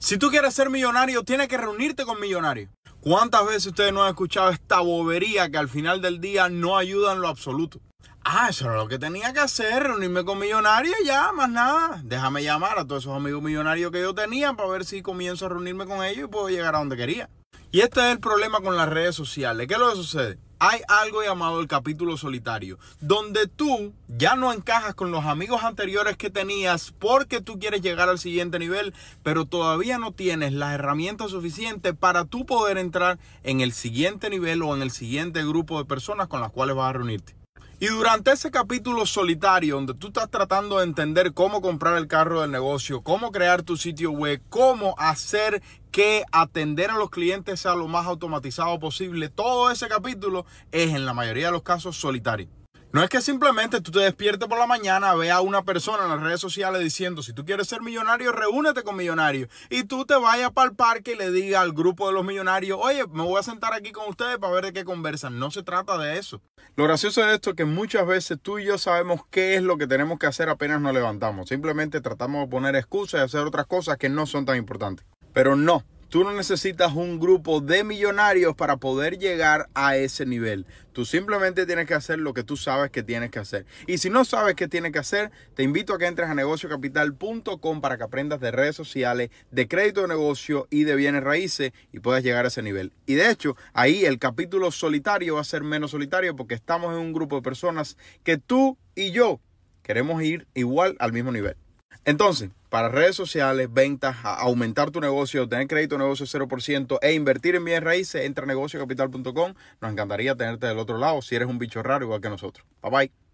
Si tú quieres ser millonario, tienes que reunirte con millonarios. ¿Cuántas veces ustedes no han escuchado esta bobería que al final del día no ayuda en lo absoluto? Ah, eso era lo que tenía que hacer, reunirme con millonarios y ya, más nada. Déjame llamar a todos esos amigos millonarios que yo tenía para ver si comienzo a reunirme con ellos y puedo llegar a donde quería. Y este es el problema con las redes sociales. ¿Qué es lo que sucede? hay algo llamado el capítulo solitario, donde tú ya no encajas con los amigos anteriores que tenías porque tú quieres llegar al siguiente nivel, pero todavía no tienes las herramientas suficientes para tú poder entrar en el siguiente nivel o en el siguiente grupo de personas con las cuales vas a reunirte. Y durante ese capítulo solitario, donde tú estás tratando de entender cómo comprar el carro del negocio, cómo crear tu sitio web, cómo hacer que atender a los clientes sea lo más automatizado posible, todo ese capítulo es en la mayoría de los casos solitario. No es que simplemente tú te despiertes por la mañana, vea a una persona en las redes sociales diciendo, si tú quieres ser millonario, reúnete con millonarios. Y tú te vayas para el parque y le diga al grupo de los millonarios, oye, me voy a sentar aquí con ustedes para ver de qué conversan. No se trata de eso. Lo gracioso de esto es que muchas veces tú y yo sabemos qué es lo que tenemos que hacer apenas nos levantamos. Simplemente tratamos de poner excusas y hacer otras cosas que no son tan importantes. Pero no, Tú no necesitas un grupo de millonarios para poder llegar a ese nivel. Tú simplemente tienes que hacer lo que tú sabes que tienes que hacer. Y si no sabes qué tienes que hacer, te invito a que entres a negociocapital.com para que aprendas de redes sociales, de crédito de negocio y de bienes raíces y puedas llegar a ese nivel. Y de hecho, ahí el capítulo solitario va a ser menos solitario porque estamos en un grupo de personas que tú y yo queremos ir igual al mismo nivel. Entonces, para redes sociales, ventas, aumentar tu negocio, tener crédito de negocio 0% e invertir en bienes raíces, entra a negociocapital.com. Nos encantaría tenerte del otro lado si eres un bicho raro igual que nosotros. Bye bye.